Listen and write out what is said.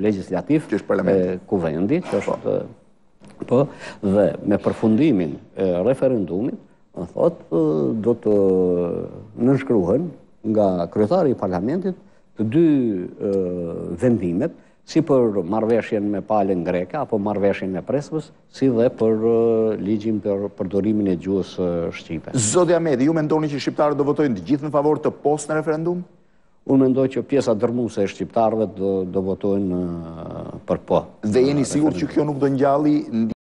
legislativ e kuvendit, që është për, po. po, dhe me përfundimin e referendumit, në thotë, do të nënshkruhen nga kryetari i parlamentit të dy vendimet, si për marveshjen me palen greka, apo marveshjen me presvës, si dhe për ligjim për përdorimin e gjuhës Shqipe. Zodja Medi, ju me ndoni që Shqiptarët do votojnë të gjithë në favor të post në referendum? unë mendoj që pjesa dërmuse e shqiptarëve do votojnë uh, për po. Dhe jeni sigur që kjo nuk do ngjalli